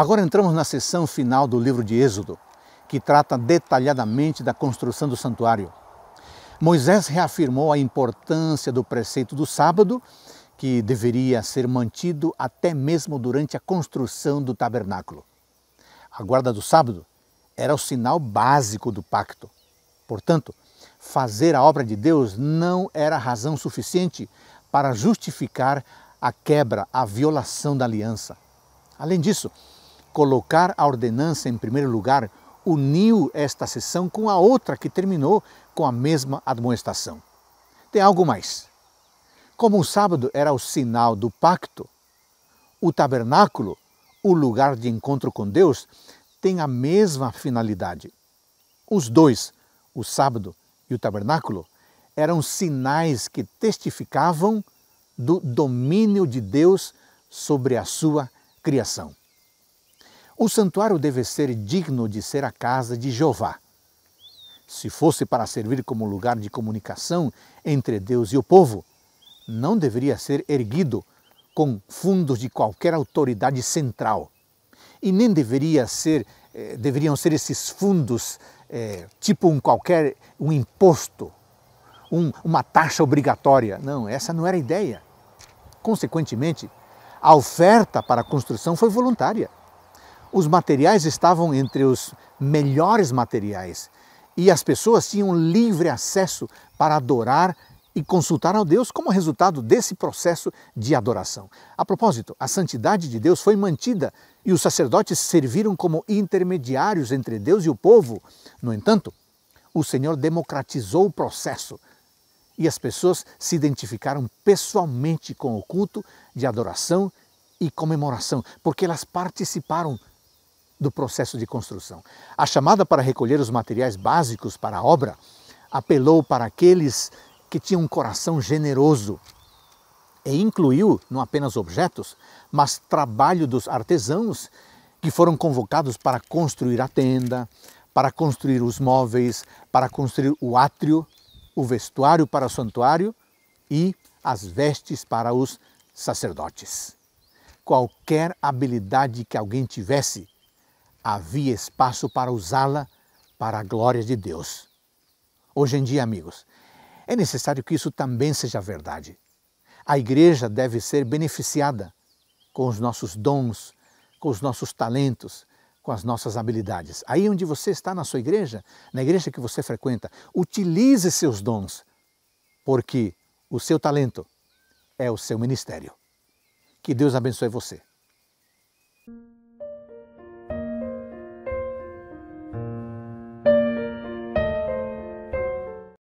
Agora entramos na sessão final do livro de Êxodo, que trata detalhadamente da construção do santuário. Moisés reafirmou a importância do preceito do sábado, que deveria ser mantido até mesmo durante a construção do tabernáculo. A guarda do sábado era o sinal básico do pacto. Portanto, fazer a obra de Deus não era razão suficiente para justificar a quebra, a violação da aliança. Além disso, colocar a ordenança em primeiro lugar uniu esta sessão com a outra que terminou com a mesma admoestação. Tem algo mais. Como o sábado era o sinal do pacto, o tabernáculo, o lugar de encontro com Deus, tem a mesma finalidade. Os dois, o sábado e o tabernáculo, eram sinais que testificavam do domínio de Deus sobre a sua criação. O santuário deve ser digno de ser a casa de Jeová. Se fosse para servir como lugar de comunicação entre Deus e o povo, não deveria ser erguido com fundos de qualquer autoridade central. E nem deveria ser, eh, deveriam ser esses fundos eh, tipo um qualquer um imposto, um, uma taxa obrigatória. Não, essa não era a ideia. Consequentemente, a oferta para a construção foi voluntária. Os materiais estavam entre os melhores materiais e as pessoas tinham livre acesso para adorar e consultar ao Deus como resultado desse processo de adoração. A propósito, a santidade de Deus foi mantida e os sacerdotes serviram como intermediários entre Deus e o povo. No entanto, o Senhor democratizou o processo e as pessoas se identificaram pessoalmente com o culto de adoração e comemoração, porque elas participaram do processo de construção. A chamada para recolher os materiais básicos para a obra apelou para aqueles que tinham um coração generoso e incluiu não apenas objetos, mas trabalho dos artesãos que foram convocados para construir a tenda, para construir os móveis, para construir o átrio, o vestuário para o santuário e as vestes para os sacerdotes. Qualquer habilidade que alguém tivesse havia espaço para usá-la para a glória de Deus. Hoje em dia, amigos, é necessário que isso também seja verdade. A igreja deve ser beneficiada com os nossos dons, com os nossos talentos, com as nossas habilidades. Aí onde você está na sua igreja, na igreja que você frequenta, utilize seus dons, porque o seu talento é o seu ministério. Que Deus abençoe você.